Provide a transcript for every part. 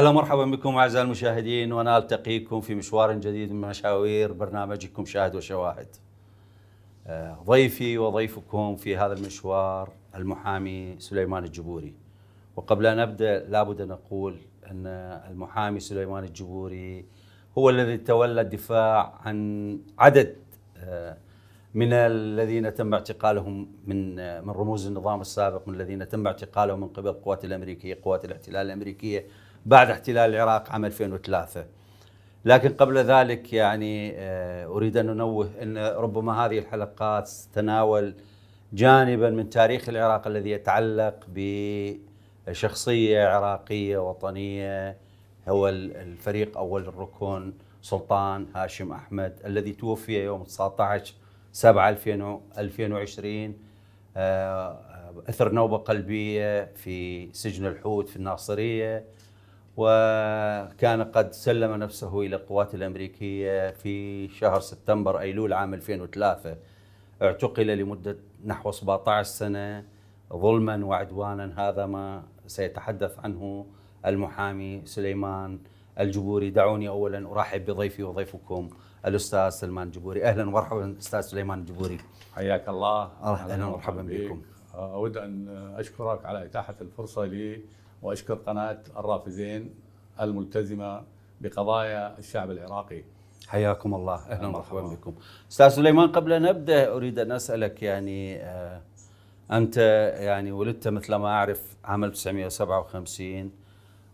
أهلا مرحبا بكم أعزائي المشاهدين وأنا ألتقيكم في مشوار جديد من مشاوير برنامجكم شاهد وشواهد آه، ضيفي وضيفكم في هذا المشوار المحامي سليمان الجبوري وقبل أن أبدأ لابد أن أقول أن المحامي سليمان الجبوري هو الذي تولى الدفاع عن عدد آه، من الذين تم اعتقالهم من آه، من رموز النظام السابق من الذين تم اعتقالهم من قبل القوات الامريكيه قوات الاحتلال الامريكيه بعد احتلال العراق عام 2003 لكن قبل ذلك يعني آه، أريد أن أنوه أن ربما هذه الحلقات تناول جانبا من تاريخ العراق الذي يتعلق بشخصية عراقية وطنية هو الفريق أول الركن سلطان هاشم أحمد الذي توفي يوم 19 7 2020 أثر نوبة قلبية في سجن الحوت في الناصرية وكان قد سلم نفسه إلى القوات الأمريكية في شهر سبتمبر أيلول عام 2003 اعتقل لمدة نحو 17 سنة ظلما وعدوانا هذا ما سيتحدث عنه المحامي سليمان الجبوري دعوني أولا أرحب بضيفي وضيفكم الأستاذ سلمان الجبوري أهلا ومرحبا أستاذ سليمان الجبوري حياك الله أهلا ومرحبا بكم أود أن أشكرك على إتاحة الفرصة لي واشكر قناه الرافدين الملتزمه بقضايا الشعب العراقي. حياكم الله اهلا ومرحبا بكم. استاذ سليمان قبل ان نبدا اريد ان اسالك يعني آه، انت يعني ولدت مثل ما اعرف عام 1957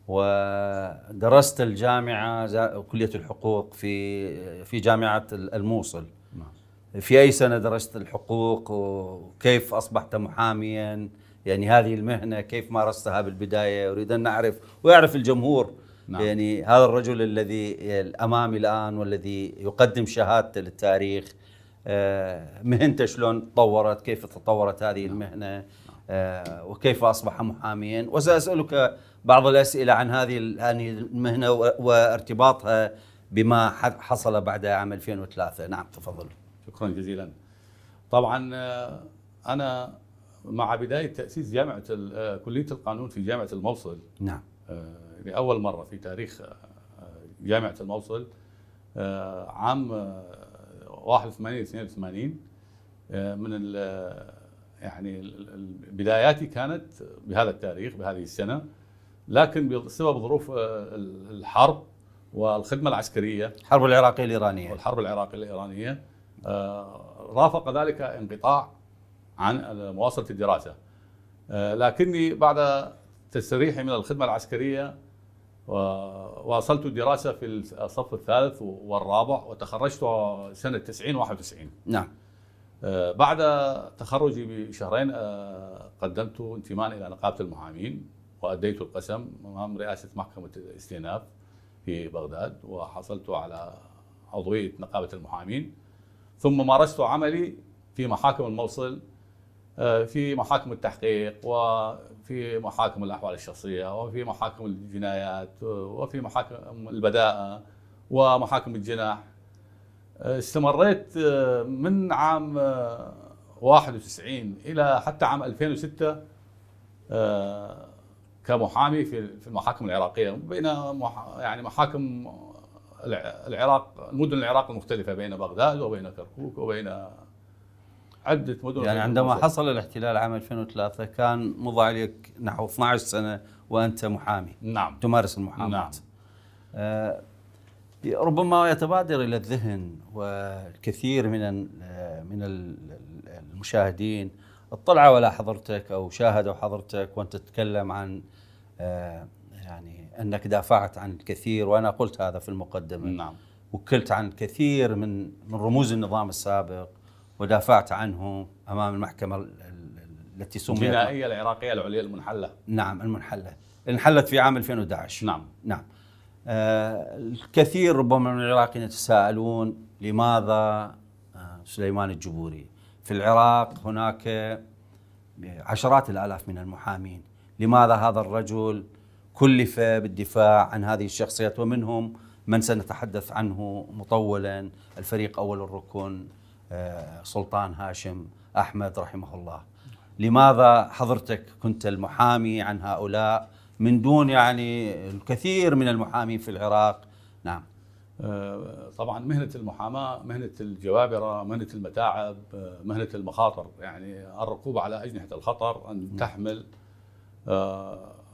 ودرست الجامعه كليه الحقوق في في جامعه الموصل. نعم. في اي سنه درست الحقوق وكيف اصبحت محاميا؟ يعني هذه المهنه كيف مارستها بالبدايه اريد ان اعرف ويعرف الجمهور نعم. يعني هذا الرجل الذي امامي الان والذي يقدم شهادته للتاريخ آه، مهنته شلون تطورت كيف تطورت هذه نعم. المهنه آه، وكيف اصبح محاميا وساسالك بعض الاسئله عن هذه المهنه وارتباطها بما حصل بعد عام 2003 نعم تفضل شكرا جزيلا طبعا آه، انا مع بدايه تاسيس جامعه آه، كليه القانون في جامعه الموصل نعم لاول آه، يعني مره في تاريخ آه، جامعه الموصل عام 81 82 من يعني بداياتي كانت بهذا التاريخ بهذه السنه لكن بسبب ظروف الحرب والخدمه العسكريه الحرب العراقيه الايرانيه الحرب العراقيه الايرانيه رافق ذلك انقطاع عن مواصلة الدراسة آه، لكني بعد تسريحي من الخدمة العسكرية واصلت الدراسة في الصف الثالث والرابع وتخرجت سنة 90 91 نعم آه، بعد تخرجي بشهرين آه، قدمت انتماء إلى نقابة المحامين وأديت القسم أمام رئاسة محكمة الاستئناف في بغداد وحصلت على عضوية نقابة المحامين ثم مارست عملي في محاكم الموصل آه، في محاكم التحقيق وفي محاكم الأحوال الشخصية وفي محاكم الجنايات وفي محاكم البداءة ومحاكم الجناح آه، استمريت آه، من عام 91 إلى حتى عام 2006 كمحامي في المحاكم العراقية بين يعني محاكم العراق المدن العراق المختلفة بين بغداد وبين كركوك وبين عده مدن يعني عندما مصر. حصل الاحتلال عام 2003 كان مضى عليك نحو 12 سنه وانت محامي نعم تمارس المحاماه نعم آه ربما يتبادر الى الذهن والكثير من آه، من المشاهدين اطلعوا على حضرتك او شاهدوا حضرتك وانت تتكلم عن آه، يعني انك دافعت عن الكثير وانا قلت هذا في المقدمه نعم وكلت عن الكثير من من رموز النظام السابق ودافعت عنه امام المحكمه التي سميت الجنائيه العراقيه العليا المنحله نعم المنحله انحلت في عام 2011 نعم نعم آه الكثير ربما من العراقيين يتساءلون لماذا آه، سليمان الجبوري في العراق هناك عشرات الالاف من المحامين لماذا هذا الرجل كلف بالدفاع عن هذه الشخصيات ومنهم من سنتحدث عنه مطولا الفريق اول الركن آه، سلطان هاشم أحمد رحمه الله لماذا حضرتك كنت المحامي عن هؤلاء من دون يعني الكثير من المحامين في العراق نعم آه، طبعا مهنة المحاماة مهنة الجبابرة مهنة المتاعب آه، مهنة المخاطر يعني الركوب على أجنحة الخطر أن تحمل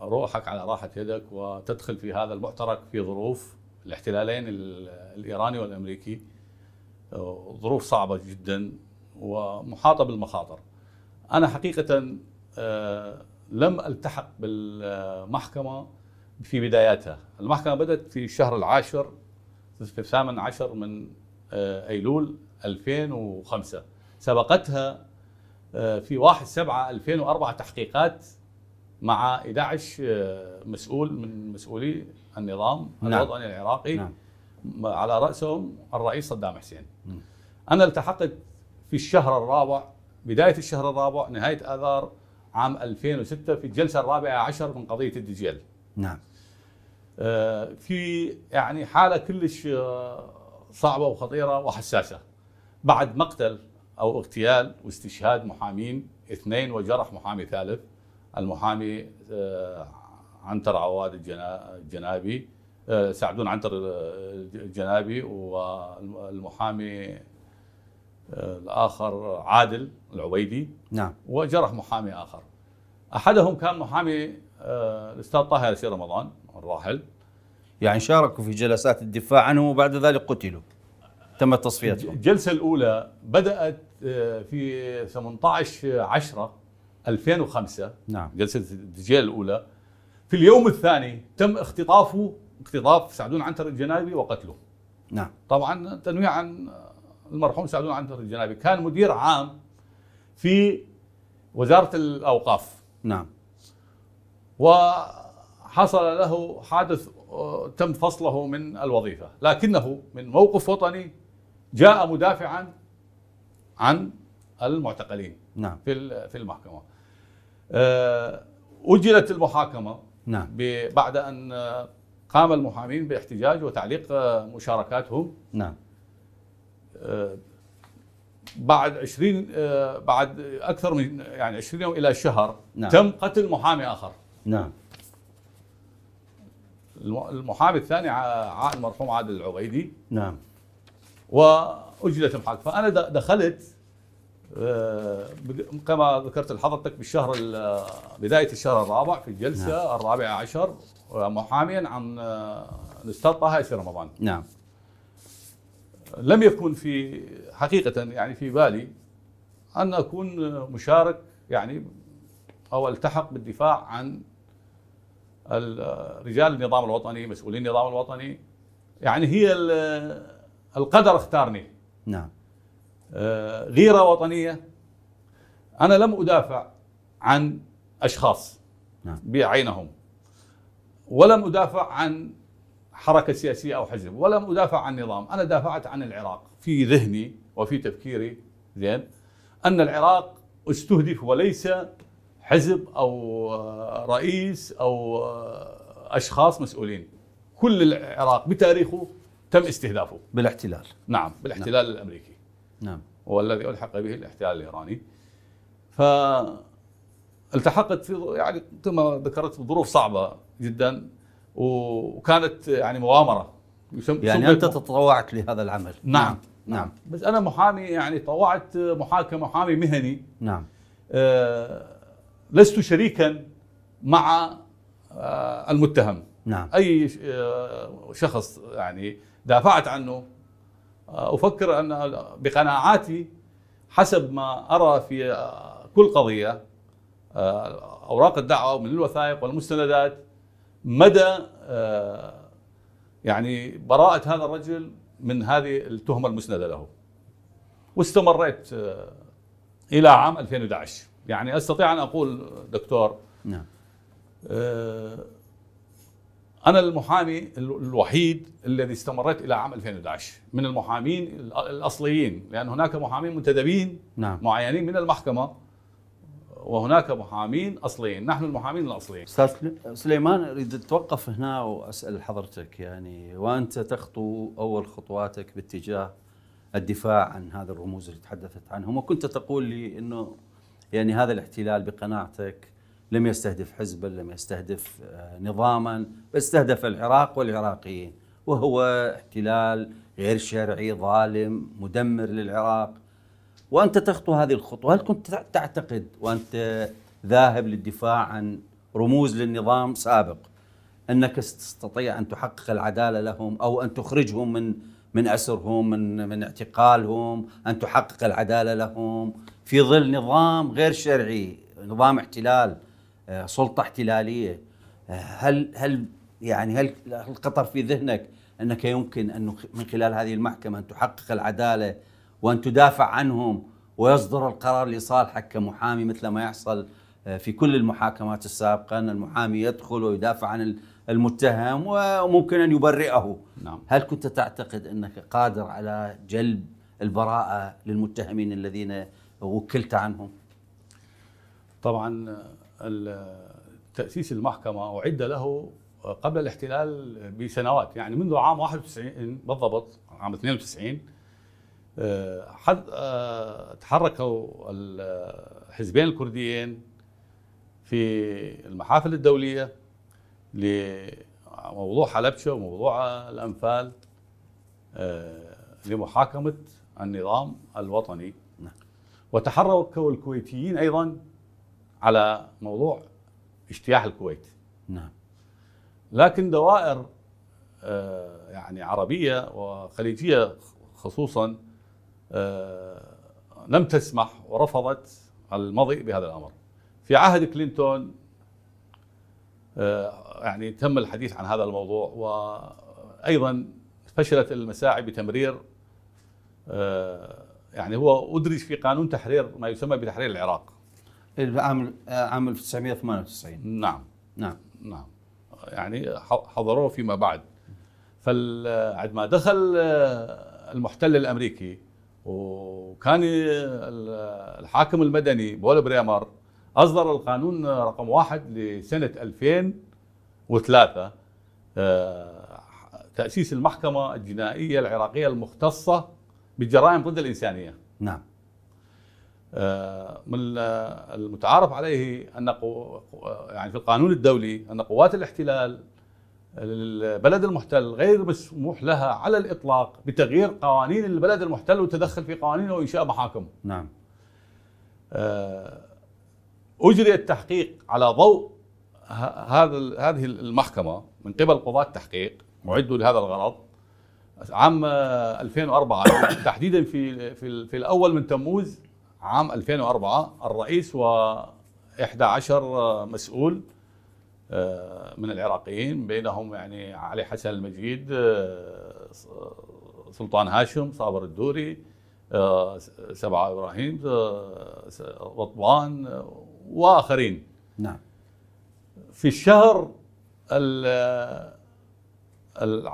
روحك على راحة يدك وتدخل في هذا المعترك في ظروف الاحتلالين الإيراني والأمريكي ظروف صعبة جدا ومحاطة بالمخاطر أنا حقيقة آه، لم ألتحق بالمحكمة في بداياتها المحكمة بدأت في الشهر العاشر في الثامن عشر من آه، أيلول 2005 سبقتها آه، في 1 7 2004 تحقيقات مع 11 مسؤول من مسؤولي النظام نعم. الوطني العراقي نعم. على رأسهم الرئيس صدام حسين أنا التحقت في الشهر الرابع بداية الشهر الرابع نهاية آذار عام 2006 في الجلسة الرابعة عشر من قضية الدجيل نعم آه في يعني حالة كلش آه، صعبة وخطيرة وحساسة بعد مقتل أو اغتيال واستشهاد محامين اثنين وجرح محامي ثالث المحامي آه عنتر عواد الجنابي آه، سعدون عنتر الجنابي آه، والمحامي آه، الاخر عادل العبيدي نعم وجرح محامي اخر احدهم كان محامي الاستاذ طه سير رمضان الراحل يعني شاركوا في جلسات الدفاع عنه وبعد ذلك قتلوا تم تصفيتهم الجلسه الاولى بدات في 18 10 2005 نعم جلسه الدجيل الاولى في اليوم الثاني تم اختطافه اقتضاف سعدون عنتر الجنابي وقتله نعم طبعا تنويع عن المرحوم سعدون عنتر الجنابي كان مدير عام في وزارة الأوقاف نعم وحصل له حادث تم فصله من الوظيفة لكنه من موقف وطني جاء مدافعا عن المعتقلين نعم في في المحكمة أه، أجلت المحاكمة نعم بعد أن قام المحامين باحتجاج وتعليق آه، مشاركاتهم نعم آه، بعد 20 آه، بعد اكثر من يعني 20 يوم الى شهر نعم. تم قتل محامي اخر نعم المحامي الثاني المرحوم عادل العبيدي نعم واجلت المحاكمه فانا دخلت آه، كما ذكرت لحضرتك بالشهر بدايه الشهر الرابع في الجلسه نعم. الرابعه عشر آه، محاميا عن آه، الاستاذ طه ياسر رمضان نعم لم يكن في حقيقه يعني في بالي ان اكون مشارك يعني او التحق بالدفاع عن رجال النظام الوطني مسؤولين النظام الوطني يعني هي القدر اختارني نعم آه، غيرة وطنية أنا لم أدافع عن أشخاص نعم. بعينهم ولم أدافع عن حركة سياسية أو حزب ولم أدافع عن نظام أنا دافعت عن العراق في ذهني وفي تفكيري زين أن العراق استهدف وليس حزب أو آه، رئيس أو آه، أشخاص مسؤولين كل العراق بتاريخه تم استهدافه بالاحتلال نعم بالاحتلال نعم. الأمريكي نعم هو الذي ألحق به الاحتلال الإيراني فالتحقت في يعني كما ذكرت بظروف صعبة جدا وكانت يعني مغامرة يعني أنت تطوعت لهذا العمل نعم. نعم نعم بس أنا محامي يعني طوعت محاكمة محامي مهني نعم آه لست شريكا مع آه المتهم نعم أي آه شخص يعني دافعت عنه آه، افكر ان بقناعاتي حسب ما ارى في آه، كل قضيه آه، اوراق الدعوه من الوثائق والمستندات مدى يعني براءه هذا الرجل من هذه التهمه المسنده له واستمريت الى عام 2011 يعني استطيع ان اقول دكتور نعم انا المحامي الوحيد الذي استمرت الى عام 2011 من المحامين الاصليين لان هناك محامين منتدبين نعم. معينين من المحكمه وهناك محامين اصليين نحن المحامين الاصليين استاذ سليمان اريد اتوقف هنا واسال حضرتك يعني وانت تخطو اول خطواتك باتجاه الدفاع عن هذا الرموز اللي تحدثت عنهم وكنت تقول لي انه يعني هذا الاحتلال بقناعتك لم يستهدف حزبا لم يستهدف آه، نظاما بل استهدف العراق والعراقيين وهو احتلال غير شرعي ظالم مدمر للعراق وانت تخطو هذه الخطوه هل كنت تعتقد وانت ذاهب للدفاع عن رموز للنظام سابق انك تستطيع ان تحقق العداله لهم او ان تخرجهم من من اسرهم من من اعتقالهم ان تحقق العداله لهم في ظل نظام غير شرعي نظام احتلال آه، سلطه احتلاليه آه، هل هل يعني هل القطر في ذهنك انك يمكن انه من خلال هذه المحكمه ان تحقق العداله وان تدافع عنهم ويصدر القرار لصالحك كمحامي مثل ما يحصل آه، في كل المحاكمات السابقه ان المحامي يدخل ويدافع عن المتهم وممكن ان يبرئه نعم. هل كنت تعتقد انك قادر على جلب البراءه للمتهمين الذين وكلت عنهم طبعا تأسيس المحكمة أعد له قبل الاحتلال بسنوات يعني منذ عام 91 بالضبط عام 92 آه، حد آه، تحركوا الحزبين الكرديين في المحافل الدولية لموضوع حلبشة وموضوع الأنفال آه، لمحاكمة النظام الوطني نعم. وتحركوا الكويتيين أيضا على موضوع اجتياح الكويت نعم لكن دوائر آه، يعني عربية وخليجية خصوصا آه، لم تسمح ورفضت المضي بهذا الأمر في عهد كلينتون آه، يعني تم الحديث عن هذا الموضوع وأيضا فشلت المساعي بتمرير يعني هو أدرج في قانون تحرير ما يسمى بتحرير العراق عام عام 1998 نعم نعم نعم يعني حضروه فيما بعد فعندما ما دخل آه، المحتل الامريكي وكان الحاكم المدني بول بريمر اصدر القانون رقم واحد لسنه 2003 آه، تاسيس المحكمه الجنائيه العراقيه المختصه بالجرائم ضد الانسانيه نعم آه، من المتعارف عليه ان يعني في القانون الدولي ان قوات الاحتلال البلد المحتل غير مسموح لها على الاطلاق بتغيير قوانين البلد المحتل والتدخل في قوانينه وانشاء محاكمه. نعم. آه، اجري التحقيق على ضوء هذا هذه المحكمه من قبل قضاة التحقيق معدوا لهذا الغرض عام 2004 آه، تحديدا في في, في الاول من تموز عام 2004 الرئيس و11 مسؤول آه، من العراقيين بينهم يعني علي حسن المجيد آه، سلطان هاشم صابر الدوري آه، سبعة إبراهيم رطبان وآخرين نعم في الشهر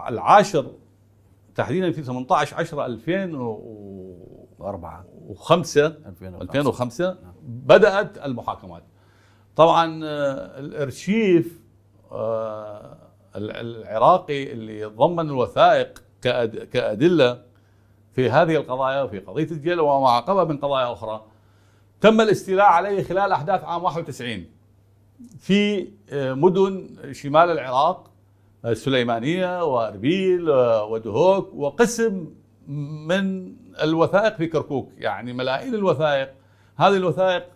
العاشر تحديدا في 18 10 2004 2005 2005, 2005 بدات المحاكمات طبعا آه، الارشيف آه، العراقي اللي ضمن الوثائق كادله في هذه القضايا وفي قضيه الجيل وما عقبها من قضايا اخرى تم الاستيلاء عليه خلال احداث عام 91 في آه، مدن شمال العراق السليمانيه واربيل ودهوك وقسم من الوثائق في كركوك يعني ملايين الوثائق هذه الوثائق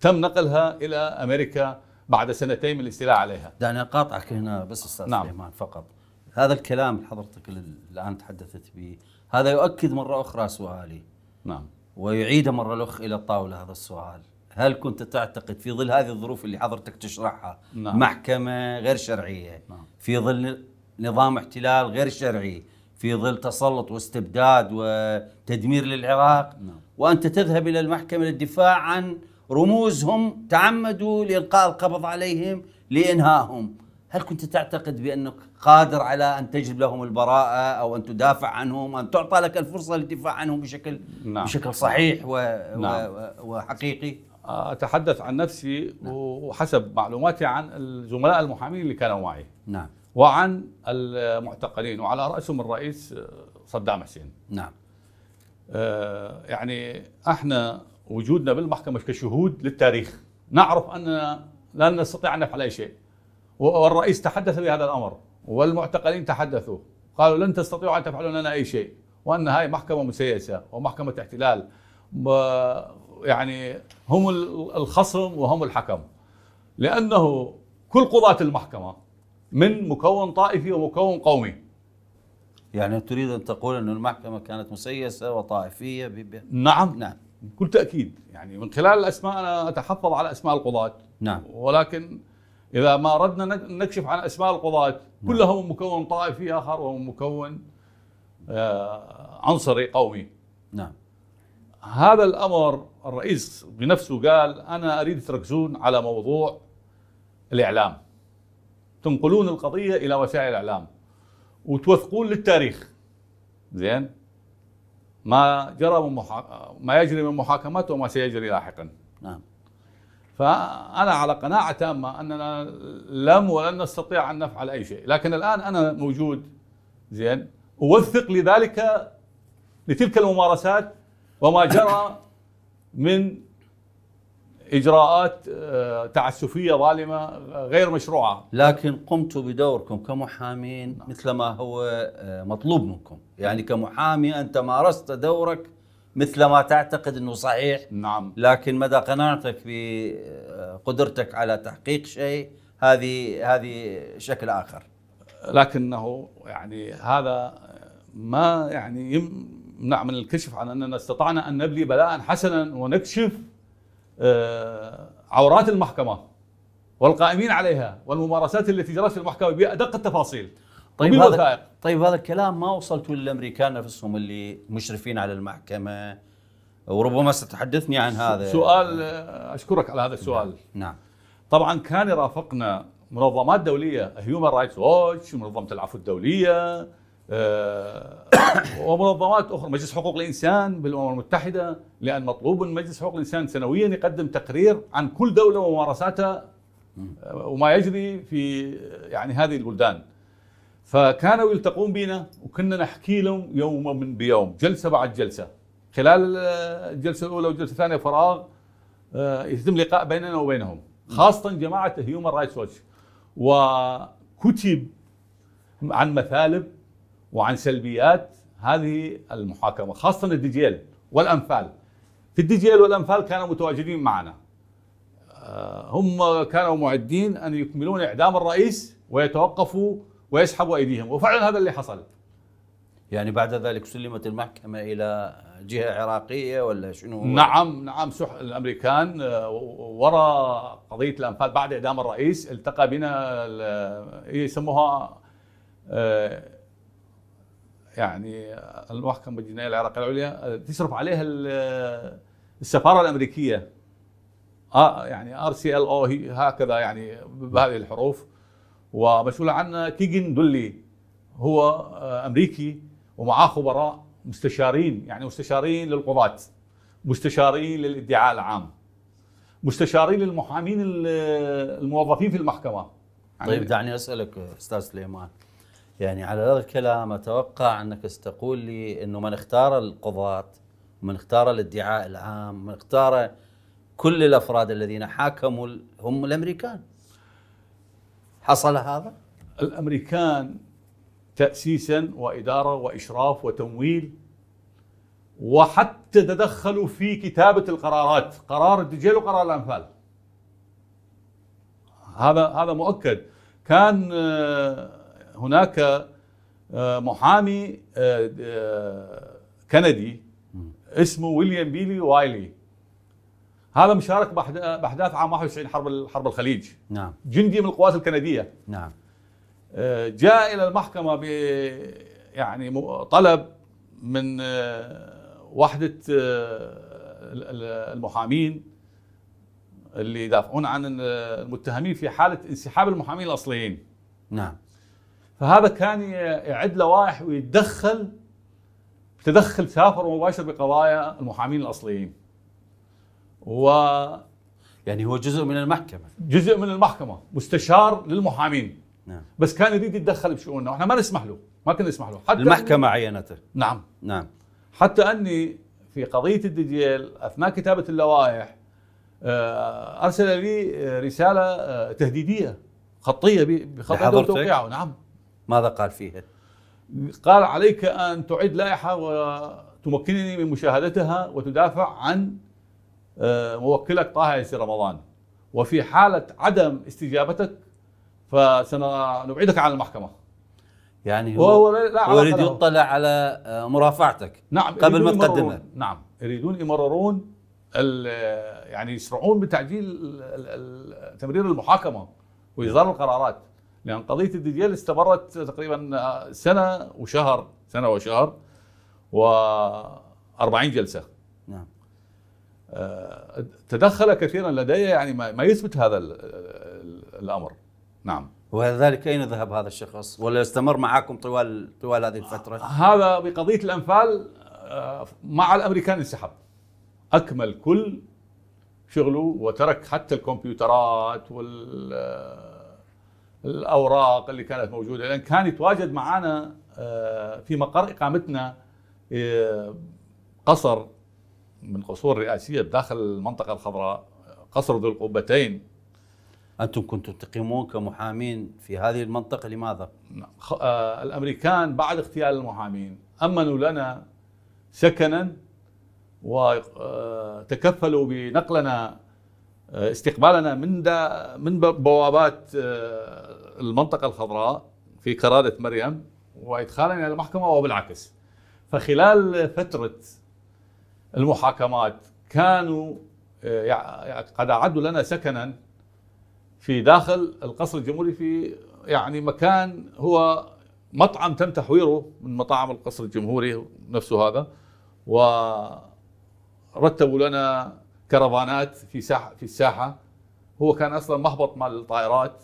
تم نقلها إلى أمريكا بعد سنتين من الاستيلاء عليها دعني أقاطعك هنا بس أستاذ نعم. سليمان فقط هذا الكلام اللي حضرتك الآن تحدثت به هذا يؤكد مرة أخرى سؤالي نعم ويعيد مرة الأخ إلى الطاولة هذا السؤال هل كنت تعتقد في ظل هذه الظروف اللي حضرتك تشرحها نعم. محكمة غير شرعية نعم. في ظل نظام احتلال غير شرعي في ظل تسلط واستبداد وتدمير للعراق نعم. وأنت تذهب إلى المحكمة للدفاع عن رموزهم تعمدوا لإلقاء القبض عليهم لإنهائهم هل كنت تعتقد بأنك قادر على أن تجلب لهم البراءة أو أن تدافع عنهم أن تعطى لك الفرصة للدفاع عنهم بشكل نعم. بشكل صحيح و... نعم. و... وحقيقي أتحدث عن نفسي نعم. وحسب معلوماتي عن الزملاء المحامين اللي كانوا معي نعم وعن المعتقلين وعلى رأسهم الرئيس آه، صدام حسين نعم آه، يعني احنا وجودنا بالمحكمة كشهود للتاريخ نعرف أننا لا نستطيع أن نفعل أي شيء والرئيس تحدث بهذا الأمر والمعتقلين تحدثوا قالوا لن تستطيعوا أن تفعلوا لنا أي شيء وأن هاي محكمة مسيسة ومحكمة احتلال يعني هم الخصم وهم الحكم لأنه كل قضاة المحكمة من مكون طائفي ومكون قومي يعني تريد أن تقول أن المحكمة كانت مسيسة وطائفية نعم نعم بكل تأكيد يعني من خلال الأسماء أنا أتحفظ على أسماء القضاة نعم ولكن إذا ما أردنا نكشف عن أسماء القضاة نعم. كلهم مكون طائفي آخر ومكون آه عنصري قومي نعم هذا الأمر الرئيس بنفسه قال أنا أريد تركزون على موضوع الإعلام تنقلون القضيه الى وسائل الاعلام وتوثقون للتاريخ زين ما جرى من محا... ما يجري من محاكمات وما سيجري لاحقا نعم فانا على قناعه تامه اننا لم ولن نستطيع ان نفعل اي شيء لكن الان انا موجود زين اوثق لذلك لتلك الممارسات وما جرى من اجراءات آه، تعسفيه ظالمه غير مشروعه لكن قمتوا بدوركم كمحامين مثل ما هو آه، مطلوب منكم يعني كمحامي انت مارست دورك مثل ما تعتقد انه صحيح نعم لكن مدى قناعتك بقدرتك آه، على تحقيق شيء هذه هذه شكل اخر لكنه يعني هذا ما يعني يمنع من الكشف عن اننا استطعنا ان نبلي بلاء حسنا ونكشف آه، عورات المحكمه والقائمين عليها والممارسات التي جرت في المحكمه بادق التفاصيل طيب هذا طيب هذا الكلام ما وصلتوا للامريكان نفسهم اللي مشرفين على المحكمه وربما ستحدثني عن هذا سؤال آه، اشكرك على هذا السؤال نعم, نعم. طبعا كان يرافقنا منظمات دوليه هيومن رايتس ووتش منظمه العفو الدوليه آه، ومنظمات اخرى مجلس حقوق الانسان بالامم المتحده لان مطلوب من مجلس حقوق الانسان سنويا يقدم تقرير عن كل دوله وممارساتها آه، وما يجري في آه، يعني هذه البلدان فكانوا يلتقون بنا وكنا نحكي لهم يوما من بيوم جلسه بعد جلسه خلال الجلسه الاولى والجلسه الثانيه فراغ يتم لقاء بيننا وبينهم خاصه جماعه هيومن رايتس واتش وكتب عن مثالب وعن سلبيات هذه المحاكمه خاصه الديجيل والانفال في الديجيل والانفال كانوا متواجدين معنا آه، هم كانوا معدين ان يكملون اعدام الرئيس ويتوقفوا ويسحبوا ايديهم وفعلا هذا اللي حصل يعني بعد ذلك سلمت المحكمه الى جهه عراقيه ولا شنو نعم نعم سح الامريكان آه، وراء قضيه الانفال بعد اعدام الرئيس التقى بنا إيه، يسموها آه، يعني المحكمه الجنائيه العراقيه العليا تشرف عليها السفاره الامريكيه آه يعني ار سي ال او هكذا يعني بهذه الحروف ومسؤول عنها كيجن دولي هو آه، امريكي ومعاه خبراء مستشارين يعني مستشارين للقضاة مستشارين للادعاء العام مستشارين للمحامين الموظفين في المحكمه يعني طيب دعني اسالك استاذ سليمان يعني على هذا الكلام اتوقع انك ستقول لي انه من اختار القضاة ومن اختار الادعاء العام من اختار كل الافراد الذين حاكموا هم الامريكان حصل هذا؟ الامريكان تاسيسا واداره واشراف وتمويل وحتى تدخلوا في كتابه القرارات، قرار الدجيل وقرار الانفال. هذا هذا مؤكد كان آه، هناك آه، محامي آه، آه، كندي اسمه ويليام بيلي وايلي هذا مشارك باحداث عام 91 حرب حرب الخليج نعم جندي من القوات الكنديه نعم جاء الى المحكمه ب يعني طلب من وحده المحامين اللي يدافعون عن المتهمين في حاله انسحاب المحامين الاصليين نعم فهذا كان يعد لوائح ويتدخل تدخل سافر مباشر بقضايا المحامين الاصليين. و يعني هو جزء من المحكمه جزء من المحكمه مستشار للمحامين نعم بس كان يريد يتدخل بشؤوننا واحنا ما نسمح له ما كنا نسمح له حتى المحكمه عينته نعم نعم حتى اني في قضيه الدجيل اثناء كتابه اللوائح آه، ارسل لي آه، رساله آه، تهديديه خطيه بخط توقيعه نعم ماذا قال فيها؟ قال عليك أن تعيد لائحة وتمكنني من مشاهدتها وتدافع عن آه، موكلك طه ياسر رمضان وفي حالة عدم استجابتك فسنبعدك عن المحكمة يعني هو, هو لا هو يريد يطلع على آه، مرافعتك نعم قبل ما تقدمها نعم يريدون يمررون يعني يسرعون بتعجيل تمرير المحاكمة وإصدار القرارات لان قضيه الدجال استمرت تقريبا سنه وشهر سنه وشهر و40 جلسه نعم آه، تدخل كثيرا لدي يعني ما يثبت هذا الامر نعم وذلك اين ذهب هذا الشخص ولا استمر معكم طوال طوال هذه الفتره آه، هذا بقضيه الانفال آه، مع الامريكان انسحب اكمل كل شغله وترك حتى الكمبيوترات وال الاوراق اللي كانت موجوده لان كان يتواجد معنا آه، في مقر اقامتنا آه، قصر من قصور رئاسيه داخل المنطقه الخضراء قصر ذو القبتين انتم كنتم تقيمون كمحامين في هذه المنطقه لماذا؟ نعم. آه، الامريكان بعد اغتيال المحامين امنوا لنا سكنا وتكفلوا بنقلنا استقبالنا من من بوابات المنطقة الخضراء في كرادة مريم وإدخالنا إلى المحكمة وبالعكس فخلال فترة المحاكمات كانوا آه، قد أعدوا لنا سكنا في داخل القصر الجمهوري في يعني مكان هو مطعم تم تحويره من مطاعم القصر الجمهوري نفسه هذا ورتبوا لنا كرفانات في ساحة في الساحة هو كان أصلا مهبط مال الطائرات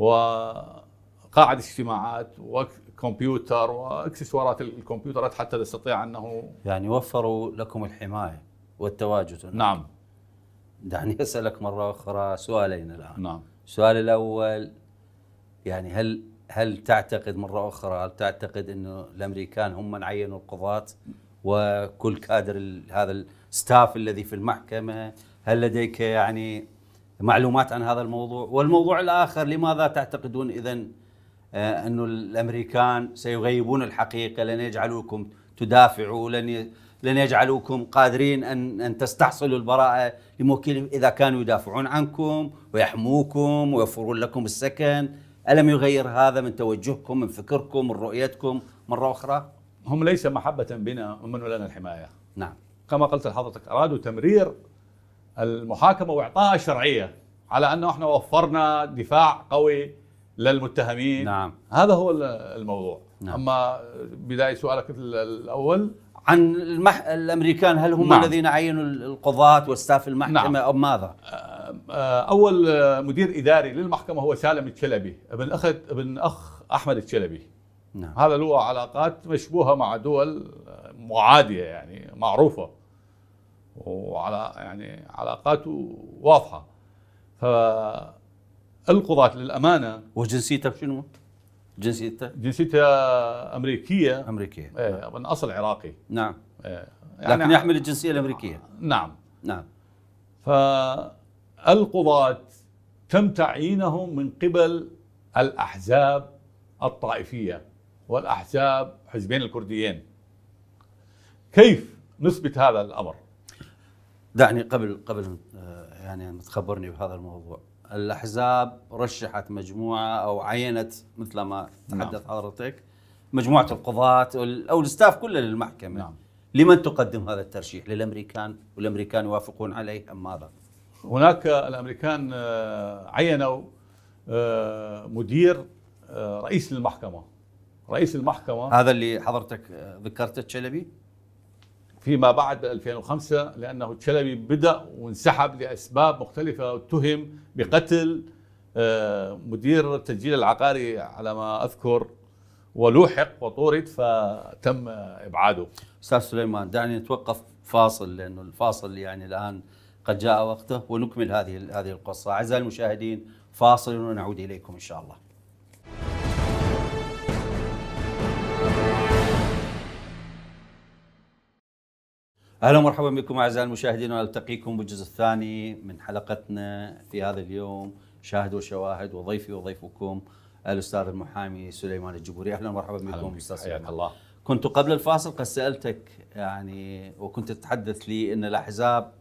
وقاعدة اجتماعات وكمبيوتر واكسسوارات الكمبيوترات حتى تستطيع أنه يعني وفروا لكم الحماية والتواجد هناك. نعم دعني أسألك مرة أخرى سؤالين الآن نعم السؤال الأول يعني هل هل تعتقد مرة أخرى هل تعتقد أنه الأمريكان هم من عينوا القضاة وكل كادر هذا الستاف الذي في المحكمة هل لديك يعني معلومات عن هذا الموضوع والموضوع الآخر لماذا تعتقدون إذا آه، أن الأمريكان سيغيبون الحقيقة لن يجعلوكم تدافعوا لن لن يجعلوكم قادرين ان ان تستحصلوا البراءه لموكلهم اذا كانوا يدافعون عنكم ويحموكم ويوفرون لكم السكن، الم يغير هذا من توجهكم من فكركم من رؤيتكم مره اخرى؟ هم ليس محبه بنا ومنوا لنا الحمايه. نعم. كما قلت لحضرتك ارادوا تمرير المحاكمه واعطائها شرعيه على انه احنا وفرنا دفاع قوي للمتهمين نعم هذا هو الموضوع نعم. اما بدايه سؤالك الاول عن المح... الامريكان هل هم نعم. الذين عينوا القضاة واستاف المحكمه نعم. او ماذا؟ آه، آه، اول مدير اداري للمحكمه هو سالم الشلبي ابن اخت ابن اخ احمد الشلبي نعم. هذا له علاقات مشبوهه مع دول آه، معاديه يعني معروفه وعلى يعني علاقاته واضحه فالقضاة للامانه وجنسيته شنو؟ جنسيته؟ جنسيته امريكيه امريكيه ايه من اصل عراقي نعم ايه يعني لكن يحمل الجنسيه الامريكيه نعم نعم فالقضاة تم تعيينهم من قبل الاحزاب الطائفيه والاحزاب حزبين الكرديين كيف نثبت هذا الامر؟ دعني قبل قبل آه، يعني ان تخبرني بهذا الموضوع الاحزاب رشحت مجموعه او عينت مثل ما نعم. تحدث نعم. حضرتك مجموعه القضاه او الاستاف كله للمحكمه نعم. لمن تقدم هذا الترشيح للامريكان والامريكان يوافقون عليه ام ماذا هناك الامريكان آه، عينوا آه، مدير رئيس للمحكمه رئيس المحكمه هذا اللي حضرتك ذكرته تشلبي فيما بعد 2005 لأنه تشلبي بدأ وانسحب لأسباب مختلفة واتهم بقتل آه، مدير التسجيل العقاري على ما أذكر ولوحق وطرد فتم إبعاده أستاذ سليمان دعني نتوقف فاصل لأنه الفاصل يعني الآن قد جاء وقته ونكمل هذه هذه القصة أعزائي المشاهدين فاصل ونعود إليكم إن شاء الله اهلا ومرحبا بكم اعزائي المشاهدين ونلتقيكم بالجزء الثاني من حلقتنا في هذا اليوم شاهد وشواهد وضيفي وضيفكم الاستاذ المحامي سليمان الجبوري اهلا ومرحبا بكم استاذ حياك الله كنت قبل الفاصل قد سالتك يعني وكنت تتحدث لي ان الاحزاب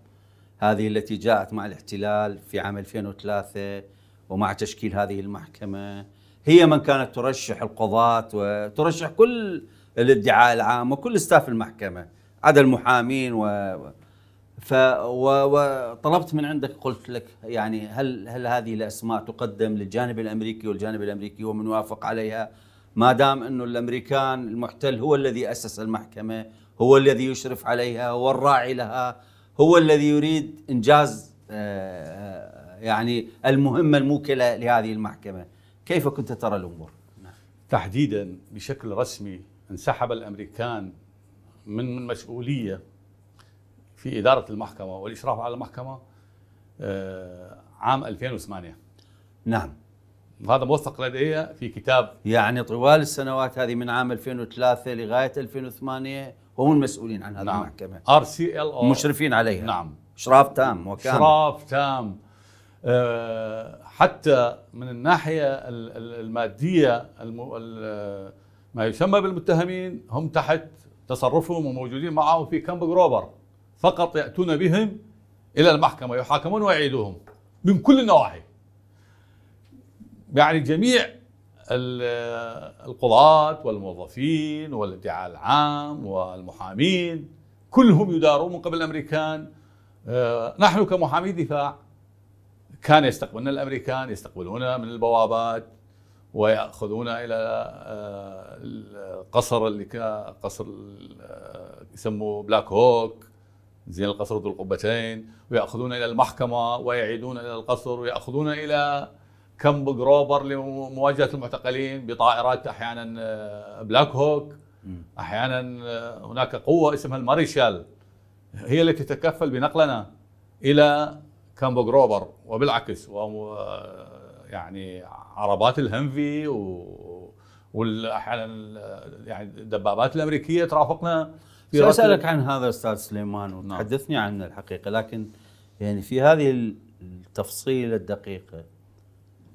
هذه التي جاءت مع الاحتلال في عام 2003 ومع تشكيل هذه المحكمه هي من كانت ترشح القضاة وترشح كل الادعاء العام وكل استاف المحكمه عدا المحامين و ف وطلبت من عندك قلت لك يعني هل هل هذه الاسماء تقدم للجانب الامريكي والجانب الامريكي هو من وافق عليها ما دام انه الامريكان المحتل هو الذي اسس المحكمه هو الذي يشرف عليها هو الراعي لها هو الذي يريد انجاز آه، آه، يعني المهمه الموكله لهذه المحكمه كيف كنت ترى الامور تحديدا بشكل رسمي انسحب الامريكان من مسؤوليه في اداره المحكمه والاشراف على المحكمه آه، عام 2008 نعم وهذا موثق لدي في كتاب يعني طوال السنوات هذه من عام 2003 لغايه 2008 هم المسؤولين عن هذه نعم. المحكمه ار سي ال او مشرفين عليها نعم اشراف تام وكامل اشراف تام آه، حتى من الناحيه الماديه ما يسمى بالمتهمين هم تحت تصرفهم وموجودين معهم في كامب جروبر فقط يأتون بهم إلى المحكمة يحاكمون ويعيدوهم من كل النواحي يعني جميع القضاة والموظفين والادعاء العام والمحامين كلهم يدارون من قبل الأمريكان آه، نحن كمحامي دفاع كان يستقبلنا الأمريكان يستقبلونا من البوابات ويأخذونا إلى آه، القصر اللي كان قصر آه، يسموه بلاك هوك زين القصر ذو القبتين ويأخذونا إلى المحكمة ويعيدون إلى القصر ويأخذونا إلى كامب جروبر لمواجهة المعتقلين بطائرات أحيانا بلاك آه، هوك أحيانا هناك قوة اسمها الماريشال هي التي تتكفل بنقلنا إلى كامب جروبر وبالعكس يعني عربات الهنفي و وال يعني الدبابات الامريكيه ترافقنا في سأسألك عن هذا استاذ سليمان وتحدثني نعم. عنه الحقيقه لكن يعني في هذه التفصيله الدقيقه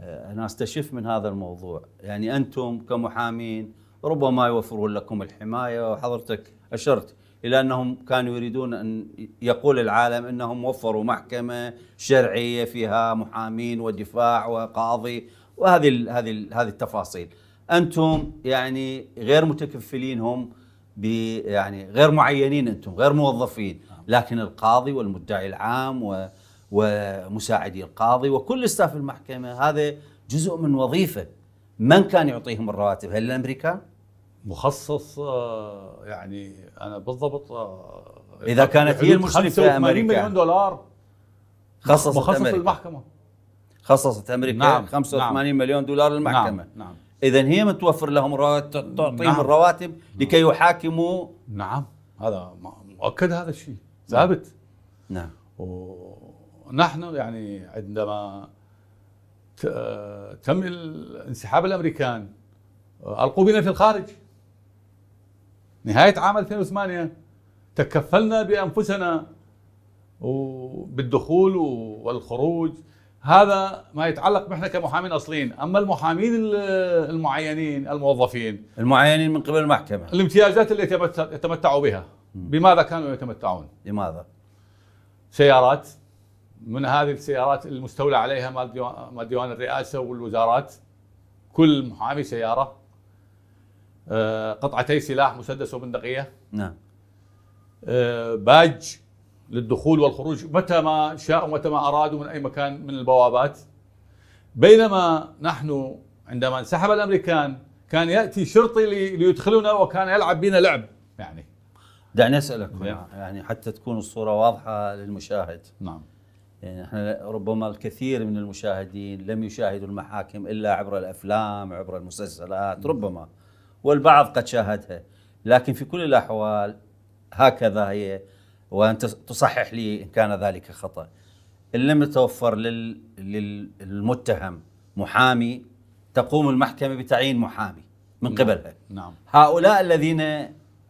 آه، انا استشف من هذا الموضوع يعني انتم كمحامين ربما يوفرون لكم الحمايه وحضرتك اشرت الى انهم كانوا يريدون ان يقول العالم انهم وفروا محكمه شرعيه فيها محامين ودفاع وقاضي وهذه الـ هذه الـ هذه التفاصيل انتم يعني غير متكفلين هم ب يعني غير معينين انتم غير موظفين لكن القاضي والمدعي العام و ومساعدي القاضي وكل استاف المحكمه هذا جزء من وظيفه من كان يعطيهم الرواتب هل الامريكان مخصص آه، يعني انا بالضبط آه، اذا كانت هي المشرفه امريكا مليون دولار خصص مخصص المحكمه خصصت امريكا نعم 85 نعم مليون دولار نعم، للمحكمه نعم, نعم اذا هي متوفر لهم نعم. تعطيهم نعم الرواتب نعم لكي يحاكموا نعم هذا مؤكد هذا الشيء ثابت نعم ونحن يعني عندما تم انسحاب الامريكان القوا بنا في الخارج نهايه عام 2008 تكفلنا بانفسنا وبالدخول والخروج هذا ما يتعلق بإحنا كمحامين اصليين، اما المحامين المعينين الموظفين المعينين من قبل المحكمه الامتيازات اللي يتمتعوا بها بماذا كانوا يتمتعون؟ لماذا؟ سيارات من هذه السيارات المستولى عليها مال ديوان الرئاسه والوزارات كل محامي سياره آه، قطعتي سلاح مسدس وبندقيه نعم آه، باج للدخول والخروج متى ما شاءوا متى ما أرادوا من أي مكان من البوابات بينما نحن عندما انسحب الأمريكان كان يأتي شرطي ليدخلنا وكان يلعب بنا لعب يعني دعني أسألك نعم. يعني حتى تكون الصورة واضحة للمشاهد نعم يعني احنا ربما الكثير من المشاهدين لم يشاهدوا المحاكم الا عبر الافلام عبر المسلسلات نعم. ربما والبعض قد شاهدها لكن في كل الاحوال هكذا هي وانت تصحح لي ان كان ذلك خطا ان لم يتوفر للمتهم محامي تقوم المحكمه بتعيين محامي من نعم. قبلها نعم. هؤلاء الذين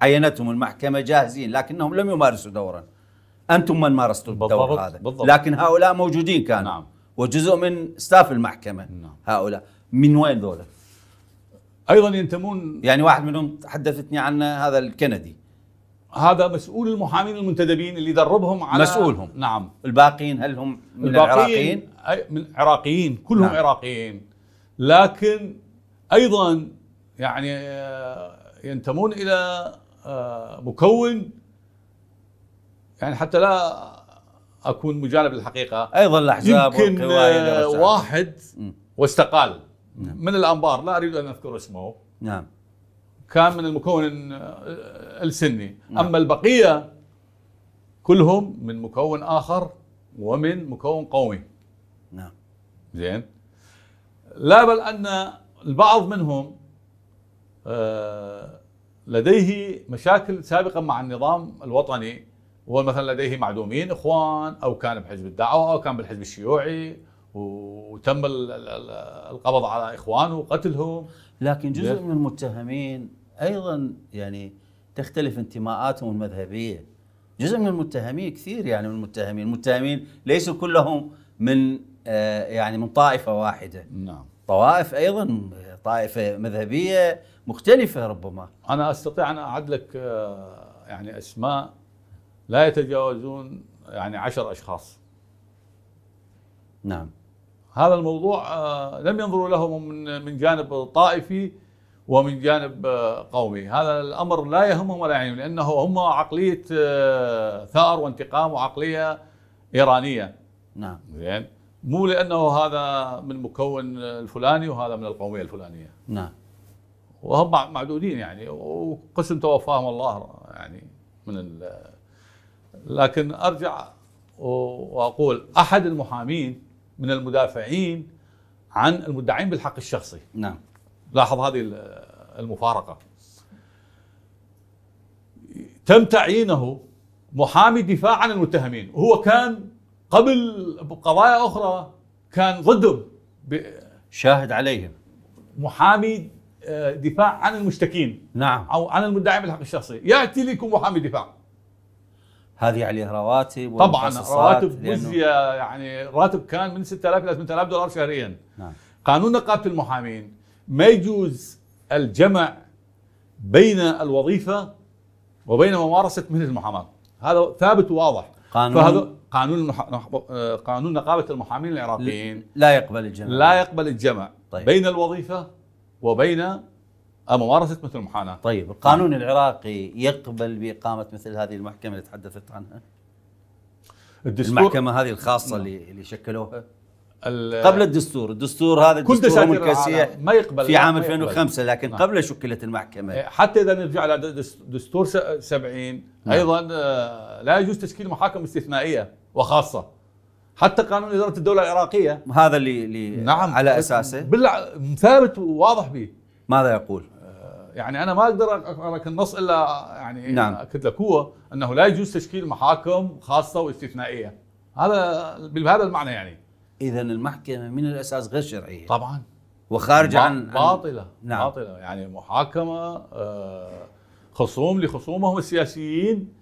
عينتهم المحكمه جاهزين لكنهم لم يمارسوا دورا انتم من مارستوا الدور بالضبط هذا بالضبط لكن هؤلاء موجودين كانوا نعم. وجزء من ستاف المحكمه نعم. هؤلاء من وين ذولا؟ ايضا ينتمون يعني واحد منهم حدثتني عنه هذا الكندي هذا مسؤول المحامين المنتدبين اللي دربهم على مسؤولهم نعم الباقيين هل هم من العراقيين؟ من عراقيين كلهم نعم. عراقيين لكن ايضا يعني آه، ينتمون الى آه، مكون يعني حتى لا اكون مجانب للحقيقه ايضا الاحزاب يمكن آه، واحد واستقال نعم. من الانبار لا اريد ان اذكر اسمه نعم كان من المكون السني نعم. اما البقيه كلهم من مكون اخر ومن مكون قومي نعم زين لا بل ان البعض منهم آه، لديه مشاكل سابقه مع النظام الوطني هو مثلا لديه معدومين اخوان او كان بحزب الدعوه او كان بالحزب الشيوعي وتم القبض على اخوانه وقتلهم لكن جزء من المتهمين ايضا يعني تختلف انتماءاتهم المذهبيه جزء من المتهمين كثير يعني من المتهمين المتهمين ليسوا كلهم من آه يعني من طائفه واحده نعم طوائف ايضا طائفه مذهبيه مختلفه ربما انا استطيع ان اعد لك آه يعني اسماء لا يتجاوزون يعني عشر اشخاص نعم هذا الموضوع آه، لم ينظروا له من من جانب طائفي ومن جانب آه، قومي هذا الأمر لا يهمهم ولا يعنيهم لأنه هم عقلية آه، ثأر وانتقام وعقلية إيرانية نعم زين مو لأنه هذا من مكون الفلاني وهذا من القومية الفلانية نعم وهم معدودين يعني وقسم توفاهم الله يعني من لكن أرجع وأقول أحد المحامين من المدافعين عن المدعين بالحق الشخصي نعم لاحظ هذه المفارقة تم تعيينه محامي دفاع عن المتهمين وهو كان قبل قضايا أخرى كان ضدهم شاهد عليهم محامي آه، دفاع عن المشتكين نعم أو عن المدعي بالحق الشخصي يأتي لكم محامي دفاع هذه عليه رواتب طبعا رواتب مجزيه يعني راتب كان من 6000 الى 8000 دولار شهريا نعم. قانون نقابه المحامين ما يجوز الجمع بين الوظيفه وبين ممارسه مهنه المحاماه هذا ثابت وواضح قانون فهذا قانون المح... قانون نقابه المحامين العراقيين لا يقبل الجمع لا يقبل الجمع طيب. بين الوظيفه وبين ممارسه مثل المحاناه طيب القانون نعم. العراقي يقبل باقامه مثل هذه المحكمه اللي تحدثت عنها الدستور المحكمه هذه الخاصه اللي نعم. اللي شكلوها قبل الدستور الدستور هذا كل دستور ما يقبل في عام 2005 لكن نعم. قبله شكلت المحكمه إيه، حتى اذا نرجع دستور 70 نعم. ايضا آه، لا يجوز تشكيل محاكم استثنائيه وخاصه حتى قانون اداره الدوله العراقيه هذا اللي, اللي نعم على اساسه بالله ثابت وواضح به ماذا يقول؟ يعني انا ما اقدر اقرا النص الا يعني نعم. اكد لك هو انه لا يجوز تشكيل محاكم خاصه واستثنائيه هذا بهذا المعنى يعني اذا المحكمه من الاساس غير شرعيه طبعا وخارج عن باطله نعم. باطله يعني محاكمه آه، خصوم لخصومهم السياسيين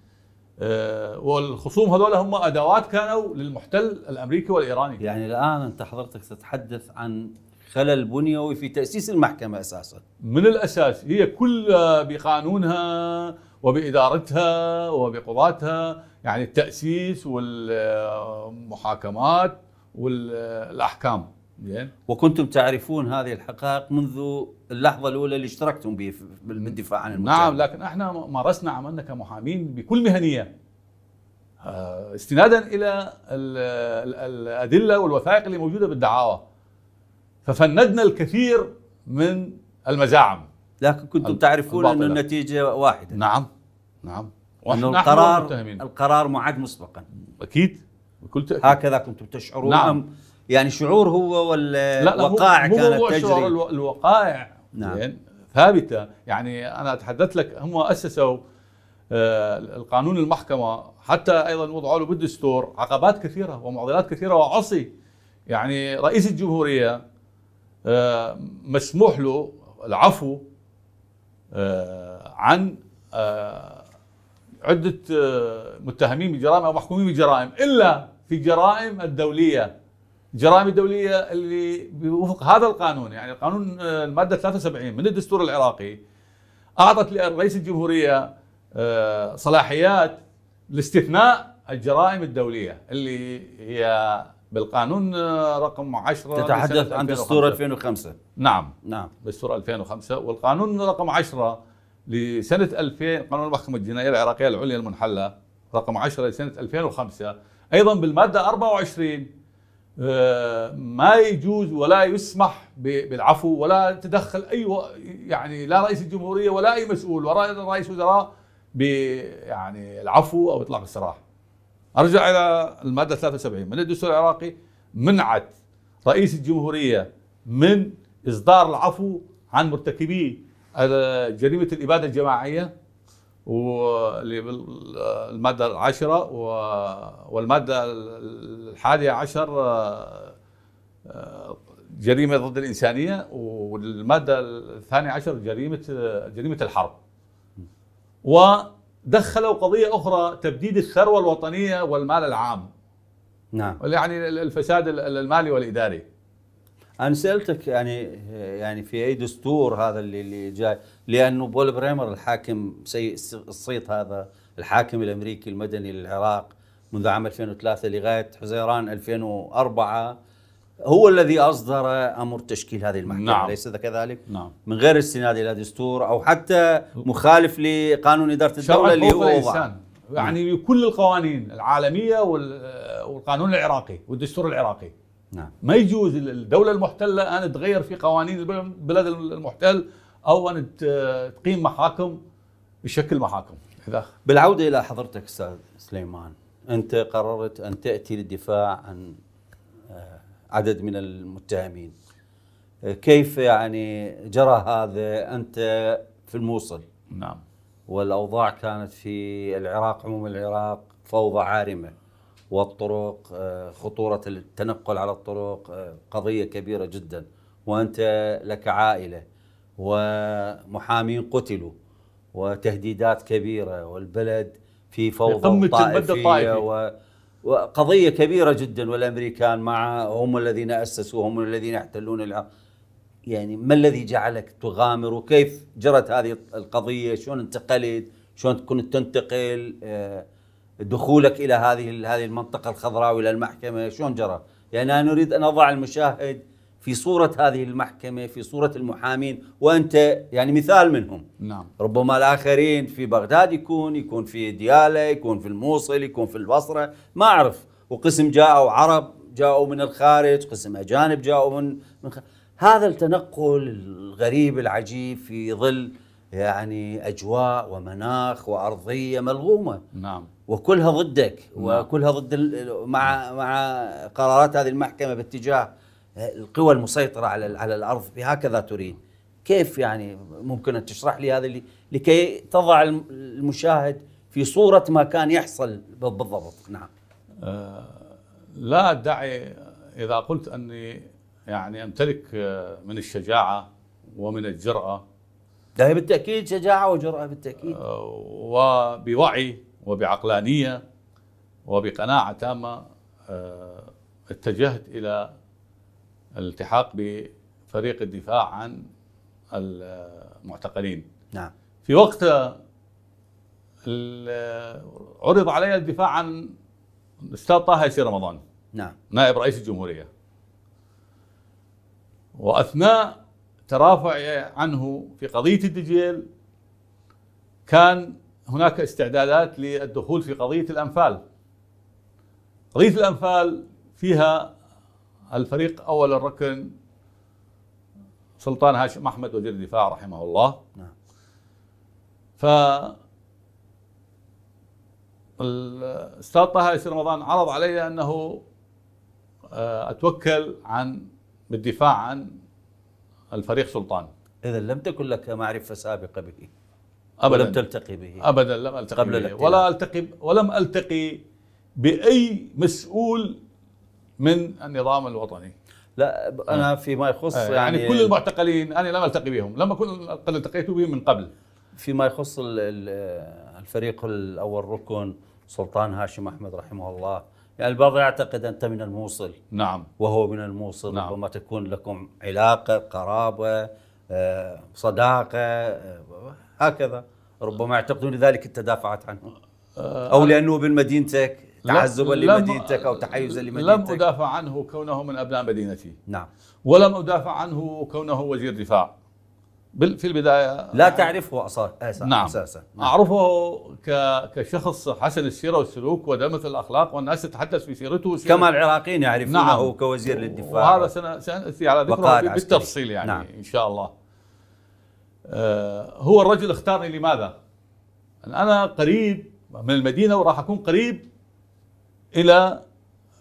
آه، والخصوم هذول هم ادوات كانوا للمحتل الامريكي والايراني يعني الان انت حضرتك تتحدث عن خلل بنيوي في تأسيس المحكمة أساسا من الأساس هي كلها بقانونها وبإدارتها وبقضاتها يعني التأسيس والمحاكمات والأحكام زين وكنتم تعرفون هذه الحقائق منذ اللحظه الاولى اللي اشتركتم بالدفاع عن المجتمع نعم لكن احنا مارسنا عملنا كمحامين بكل مهنيه آه، استنادا الى الادله والوثائق اللي موجوده بالدعاوى ففندنا الكثير من المزاعم لكن كنتم تعرفون أن النتيجة واحدة نعم نعم وأن القرار القرار معد مسبقا أكيد بكل تأكيد. هكذا كنتم تشعرون نعم. أم يعني شعور هو والوقائع كانت هو تجري شعور الوقائع نعم يعني ثابتة يعني أنا أتحدث لك هم أسسوا آه، القانون المحكمة حتى أيضا وضعوا له بالدستور عقبات كثيرة ومعضلات كثيرة وعصي يعني رئيس الجمهورية آه، مسموح له العفو آه، عن آه، عدة متهمين بجرائم أو محكومين بجرائم إلا في الجرائم الدولية الجرائم الدولية اللي وفق هذا القانون يعني القانون المادة 73 من الدستور العراقي أعطت لرئيس الجمهورية صلاحيات لاستثناء الجرائم الدولية اللي هي بالقانون آه، رقم 10 تتحدث عن دستور 2005 نعم نعم دستور 2005 والقانون رقم 10 لسنه 2000 قانون المحكمه الجنائيه العراقيه العليا المنحله رقم 10 لسنه 2005 ايضا بالماده 24 آه، ما يجوز ولا يسمح بالعفو ولا تدخل اي يعني لا رئيس الجمهوريه ولا اي مسؤول ولا رئيس وزراء ب يعني العفو او اطلاق السراح ارجع الى الماده 73 من الدستور العراقي منعت رئيس الجمهوريه من اصدار العفو عن مرتكبي جريمه الاباده الجماعيه والماده العاشره والماده الحادية عشر جريمه ضد الانسانيه والماده الثانية عشر جريمه جريمه الحرب و دخلوا قضية أخرى تبديد الثروة الوطنية والمال العام نعم يعني الفساد المالي والإداري أنا سألتك يعني يعني في أي دستور هذا اللي, اللي جاي لأنه بول بريمر الحاكم سيء الصيت هذا الحاكم الأمريكي المدني للعراق منذ عام 2003 لغاية حزيران 2004 هو الذي اصدر امر تشكيل هذه المحكمه نعم. ليس كذلك؟ نعم من غير استناد الى دستور او حتى مخالف لقانون اداره الدوله اللي هو الانسان يعني نعم. كل القوانين العالميه والقانون العراقي والدستور العراقي نعم ما يجوز الدوله المحتله ان تغير في قوانين البلد المحتل او ان تقيم محاكم بشكل محاكم إذا. بالعوده الى حضرتك استاذ سليمان انت قررت ان تاتي للدفاع عن عدد من المتهمين كيف يعني جرى هذا أنت في الموصل نعم والأوضاع كانت في العراق عموم العراق فوضى عارمة والطرق آه، خطورة التنقل على الطرق آه، قضية كبيرة جدا وأنت لك عائلة ومحامين قتلوا وتهديدات كبيرة والبلد في فوضى طائفية الطائفي. قضيه كبيره جدا والامريكان مع هم الذين اسسوا هم الذين يحتلون العالم يعني ما الذي جعلك تغامر وكيف جرت هذه القضيه شلون انتقلت شلون كنت تنتقل آه، دخولك الى هذه هذه المنطقه الخضراء والى المحكمه شلون جرى يعني انا اريد ان اضع المشاهد في صورة هذه المحكمة في صورة المحامين وأنت يعني مثال منهم نعم. ربما الآخرين في بغداد يكون يكون في ديالة يكون في الموصل يكون في البصرة ما أعرف وقسم جاءوا عرب جاءوا من الخارج قسم أجانب جاءوا من, من خ... هذا التنقل الغريب العجيب في ظل يعني أجواء ومناخ وأرضية ملغومة نعم وكلها ضدك نعم. وكلها ضد مع مع قرارات هذه المحكمة باتجاه القوى المسيطره على على الارض بهكذا تريد كيف يعني ممكن ان تشرح لي هذا لكي تضع المشاهد في صوره ما كان يحصل بالضبط نعم آه، لا أدعي اذا قلت اني يعني امتلك آه، من الشجاعه ومن الجراه ده بالتاكيد شجاعه وجراه بالتاكيد آه، وبوعي وبعقلانيه وبقناعه تامه اتجهت الى الالتحاق بفريق الدفاع عن المعتقلين نعم في وقت عرض علي الدفاع عن الاستاذ طه يسير رمضان نعم نائب رئيس الجمهوريه واثناء ترافعي عنه في قضيه الدجيل كان هناك استعدادات للدخول في قضيه الانفال قضيه الانفال فيها الفريق أول الركن سلطان هاشم أحمد وزير الدفاع رحمه الله نعم ف الاستاذ طه ياسر رمضان عرض علي انه آه، اتوكل عن بالدفاع عن الفريق سلطان اذا لم تكن لك معرفه سابقه به ابدا لم تلتقي به ابدا لم التقي قبل به ولا التقي ولم التقي باي مسؤول من النظام الوطني لا انا آه. فيما يخص آه، يعني, يعني كل المعتقلين انا لم التقي بهم لما كنت قد التقيت بهم من قبل فيما يخص الفريق الاول ركن سلطان هاشم احمد رحمه الله يعني البعض يعتقد انت من الموصل نعم وهو من الموصل نعم. ربما تكون لكم علاقه قرابه آه، صداقه هكذا ربما يعتقدون لذلك تدافعت عنه او لانه من مدينتك تعذبا لمدينتك أو تحيزا لمدينتك لم أدافع عنه كونه من أبناء مدينتي نعم ولم أدافع عنه كونه وزير دفاع في البداية لا تعرفه أساسا نعم أساسا نعم. أعرفه كشخص حسن السيرة والسلوك ودمث الأخلاق والناس تتحدث في سيرته وسيرته. كما العراقيين يعرفونه نعم. كوزير للدفاع وهذا سنأتي على ذكره بالتفصيل يعني نعم. إن شاء الله آه، هو الرجل اختارني لماذا؟ أنا قريب من المدينة وراح أكون قريب الى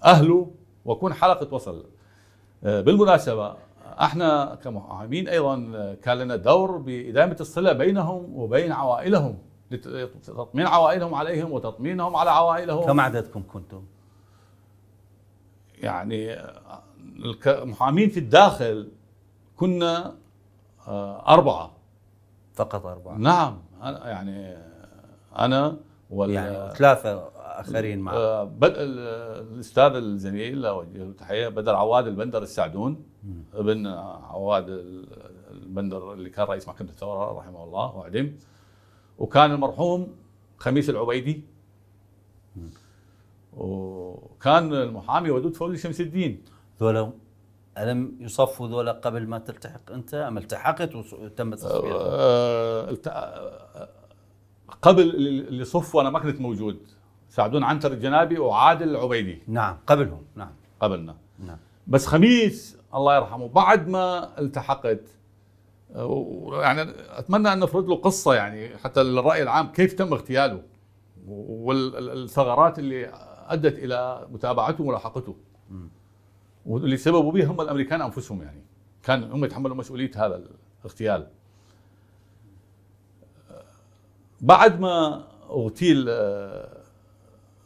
اهله وكون حلقه وصل آه، بالمناسبه احنا كمحامين ايضا آه، كان لنا دور بادامه الصله بينهم وبين عوائلهم لتطمين عوائلهم عليهم وتطمينهم على عوائلهم كم عددكم كنتم؟ يعني آه، المحامين في الداخل كنا أربعة فقط أربعة نعم يعني أنا وال يعني ثلاثة اخرين معه آه، بد... الاستاذ الزميل اوجه له تحيه بدر عواد البندر السعدون ابن عواد البندر اللي كان رئيس محكمه الثوره رحمه الله وعدم وكان المرحوم خميس العبيدي وكان المحامي ودود فوزي شمس الدين ذولا الم يصفوا ذولا قبل ما تلتحق انت ام التحقت وتم تصفيتهم؟ آه، آه، قبل اللي صفوا انا ما كنت موجود سعدون عنتر الجنابي وعادل العبيدي نعم قبلهم نعم قبلنا نعم بس خميس الله يرحمه بعد ما التحقت آه، يعني اتمنى ان نفرد له قصه يعني حتى للراي العام كيف تم اغتياله والثغرات اللي ادت الى متابعته وملاحقته واللي سببوا به هم الامريكان انفسهم يعني كان هم يتحملوا مسؤوليه هذا الاغتيال آه، بعد ما اغتيل آه،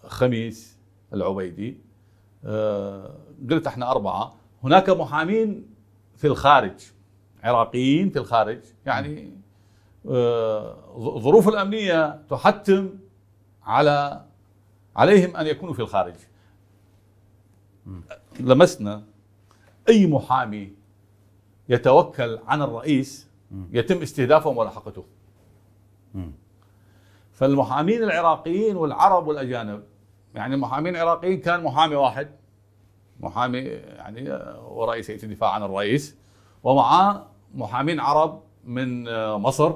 خميس العبيدي آه، قلت احنا أربعة هناك محامين في الخارج عراقيين في الخارج يعني آه، ظروف الأمنية تحتم على عليهم أن يكونوا في الخارج لمسنا أي محامي يتوكل عن الرئيس يتم استهدافهم ولاحقته فالمحامين العراقيين والعرب والأجانب يعني محامين عراقيين كان محامي واحد محامي يعني ورئيس هيئه الدفاع عن الرئيس ومعاه محامين عرب من مصر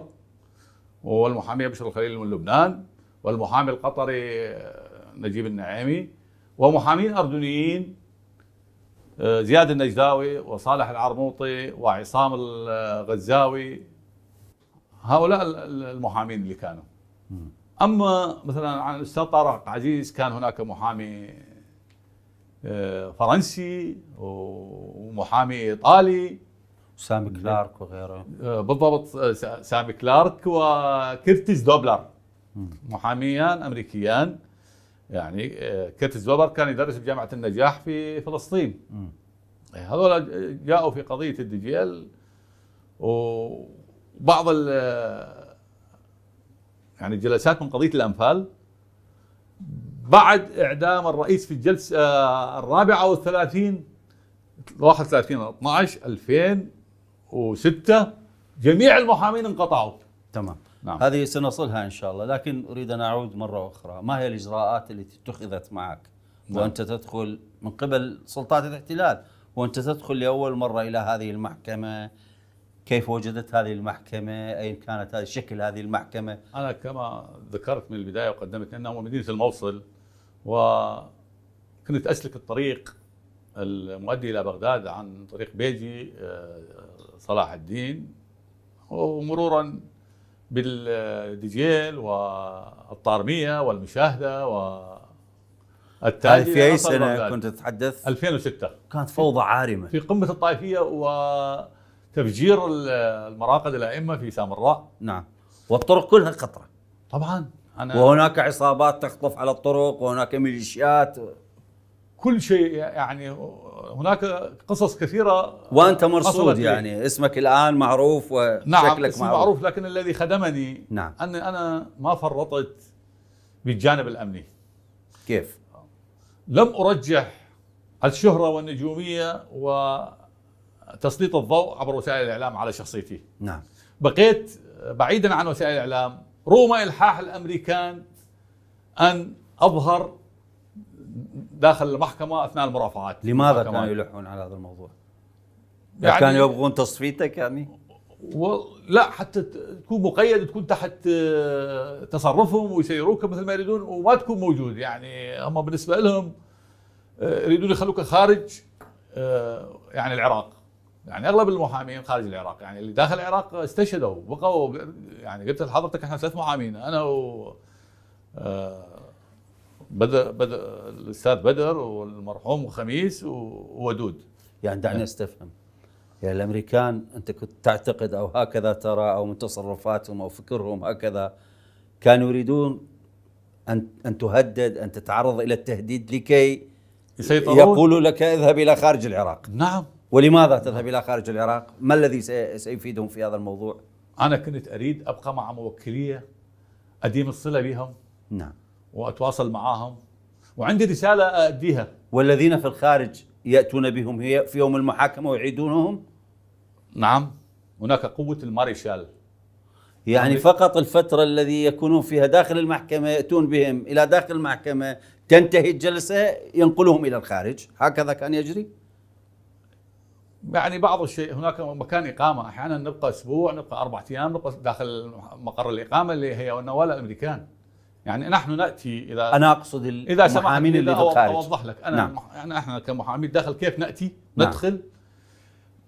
والمحامي بشر الخليل من لبنان والمحامي القطري نجيب النعيمي ومحامين اردنيين زياد النجداوي وصالح العرموطي وعصام الغزاوي هؤلاء المحامين اللي كانوا اما مثلا عن الاستاذ طارق عزيز كان هناك محامي آه، فرنسي ومحامي ايطالي سامي نعم. كلارك وغيره آه، بالضبط آه، سامي كلارك وكيرتيز دوبلر محاميان امريكيان يعني كيرتيز دوبلر كان يدرس بجامعه النجاح في فلسطين إيه، هذول جاءوا في قضيه الدجيل وبعض يعني جلسات من قضيه الانفال بعد اعدام الرئيس في الجلسه آه، الرابعه والثلاثين 31 12 2006 جميع المحامين انقطعوا تمام نعم. هذه سنصلها ان شاء الله لكن اريد ان اعود مره اخرى ما هي الاجراءات التي اتخذت معك نعم. وانت تدخل من قبل سلطات الاحتلال وانت تدخل لاول مره الى هذه المحكمه كيف وجدت هذه المحكمة أين كانت هذه شكل هذه المحكمة أنا كما ذكرت من البداية وقدمت أنه مدينة الموصل وكنت أسلك الطريق المؤدي إلى بغداد عن طريق بيجي آه، صلاح الدين ومرورا بالدجيل والطارمية والمشاهدة و التالي في اي سنه كنت تتحدث؟ 2006 كانت فوضى عارمه في قمه الطائفيه و تفجير المراقد الائمه في سامراء نعم والطرق كلها خطره طبعا أنا وهناك عصابات تخطف على الطرق وهناك ميليشيات كل شيء يعني هناك قصص كثيره وانت مرصود يعني لي. اسمك الان معروف نعم، وشكلك نعم اسمي معروف. معروف لكن الذي خدمني نعم اني انا ما فرطت بالجانب الامني كيف؟ لم ارجح الشهره والنجوميه و تسليط الضوء عبر وسائل الاعلام على شخصيتي نعم بقيت بعيدا عن وسائل الاعلام رغم الحاح الامريكان ان اظهر داخل المحكمه اثناء المرافعات لماذا كانوا يلحون على هذا الموضوع؟ يعني, يعني كانوا يبغون تصفيتك يعني؟ و... لا حتى تكون مقيد تكون تحت آه، تصرفهم ويسيروك مثل ما يريدون وما تكون موجود يعني هم بالنسبه لهم آه، يريدون يخلوك خارج آه، يعني العراق يعني اغلب المحامين خارج العراق يعني اللي داخل العراق استشهدوا بقوا يعني قلت لحضرتك احنا ثلاث محامين انا و بدر آه، بدر الاستاذ بدر والمرحوم خميس وودود يعني دعني إيه. استفهم يعني الامريكان انت كنت تعتقد او هكذا ترى او من تصرفاتهم او فكرهم هكذا كانوا يريدون ان ان تهدد ان تتعرض الى التهديد لكي يسيطرون يقولوا لك اذهب الى خارج العراق نعم ولماذا تذهب الى خارج العراق؟ ما الذي سيفيدهم في هذا الموضوع؟ انا كنت اريد ابقى مع موكليه اديم الصله بهم نعم واتواصل معاهم وعندي رساله اديها والذين في الخارج ياتون بهم هي في يوم المحاكمه ويعيدونهم؟ نعم هناك قوه الماريشال يعني, يعني فقط الفترة الذي يكونون فيها داخل المحكمة يأتون بهم إلى داخل المحكمة تنتهي الجلسة ينقلهم إلى الخارج هكذا كان يجري يعني بعض الشيء هناك مكان اقامه احيانا نبقى اسبوع نبقى اربع ايام نبقى داخل مقر الاقامه اللي هي ولا الامريكان يعني نحن ناتي اذا انا اقصد اذا المحامين اللي في الخارج اوضح لك انا نعم. يعني احنا كمحامين داخل كيف ناتي نعم. ندخل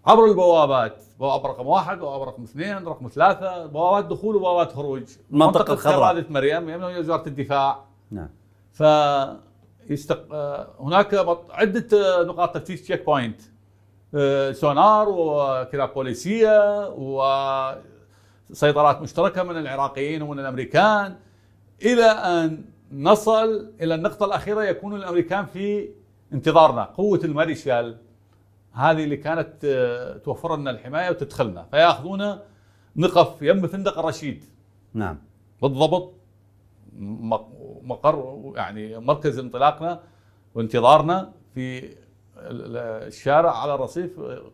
عبر البوابات بوابه رقم واحد بوابه رقم اثنين رقم ثلاثه بوابات دخول وبوابات خروج المنطقه الخضراء منطقه مريم يمنى وزاره الدفاع نعم ف آه، هناك عده آه، نقاط تفتيش تشيك بوينت آه، سونار وكلا بوليسيه وسيطرات مشتركه من العراقيين ومن الامريكان الى ان نصل الى النقطه الاخيره يكون الامريكان في انتظارنا قوه الماريشال هذه اللي كانت آه، توفر لنا الحمايه وتدخلنا فياخذونا نقف يم فندق الرشيد نعم بالضبط مقر يعني مركز انطلاقنا وانتظارنا في الشارع على الرصيف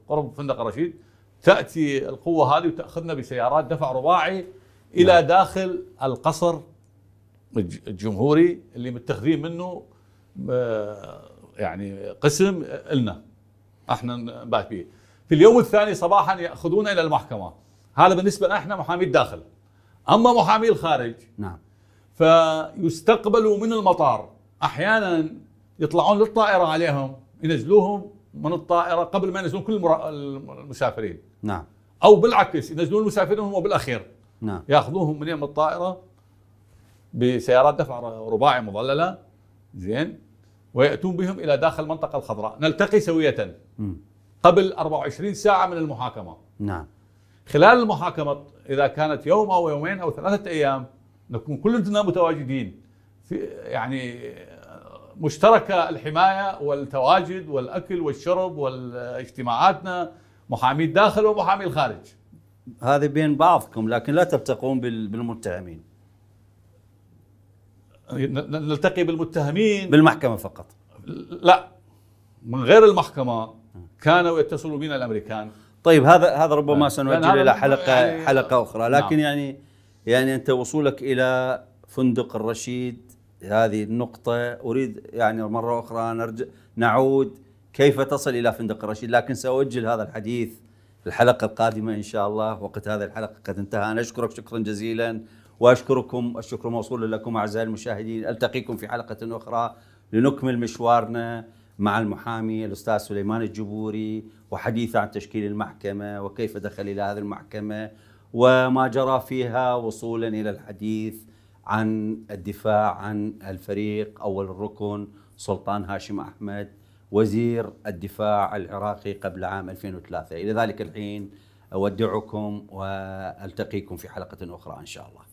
قرب فندق رشيد تاتي القوه هذه وتاخذنا بسيارات دفع رباعي الى نعم. داخل القصر الجمهوري اللي متخذين منه آه، يعني قسم لنا احنا نبات فيه في اليوم الثاني صباحا ياخذونا الى المحكمه هذا بالنسبه لنا احنا محامي الداخل اما محامي الخارج نعم فيستقبلوا من المطار احيانا يطلعون للطائره عليهم ينزلوهم من الطائره قبل ما ينزلون كل المرا... المسافرين نعم او بالعكس ينزلون المسافرين هم بالاخير نعم ياخذوهم من يم الطائره بسيارات دفع رباعي مظلله زين وياتون بهم الى داخل المنطقه الخضراء نلتقي سويه قبل 24 ساعه من المحاكمه نعم خلال المحاكمه اذا كانت يوم او يومين او ثلاثه ايام نكون كلنا متواجدين في يعني مشتركه الحمايه والتواجد والاكل والشرب واجتماعاتنا محامي الداخل ومحامي الخارج هذه بين بعضكم لكن لا تلتقون بالمتهمين نلتقي بالمتهمين بالمحكمه فقط لا من غير المحكمه كانوا يتصلوا بنا الامريكان طيب هذا هذا ربما نعم. سنؤجل الى حلقه يعني حلقه اخرى لكن نعم. يعني يعني انت وصولك الى فندق الرشيد هذه النقطة أريد يعني مرة أخرى نرجع نعود كيف تصل إلى فندق الرشيد لكن سأؤجل هذا الحديث الحلقة القادمة إن شاء الله وقت هذه الحلقة قد انتهى أنا أشكرك شكرا جزيلا وأشكركم الشكر موصول لكم أعزائي المشاهدين ألتقيكم في حلقة أخرى لنكمل مشوارنا مع المحامي الأستاذ سليمان الجبوري وحديث عن تشكيل المحكمة وكيف دخل إلى هذه المحكمة وما جرى فيها وصولا إلى الحديث عن الدفاع عن الفريق أول الركن سلطان هاشم أحمد وزير الدفاع العراقي قبل عام 2003 إلى ذلك الحين أودعكم وألتقيكم في حلقة أخرى إن شاء الله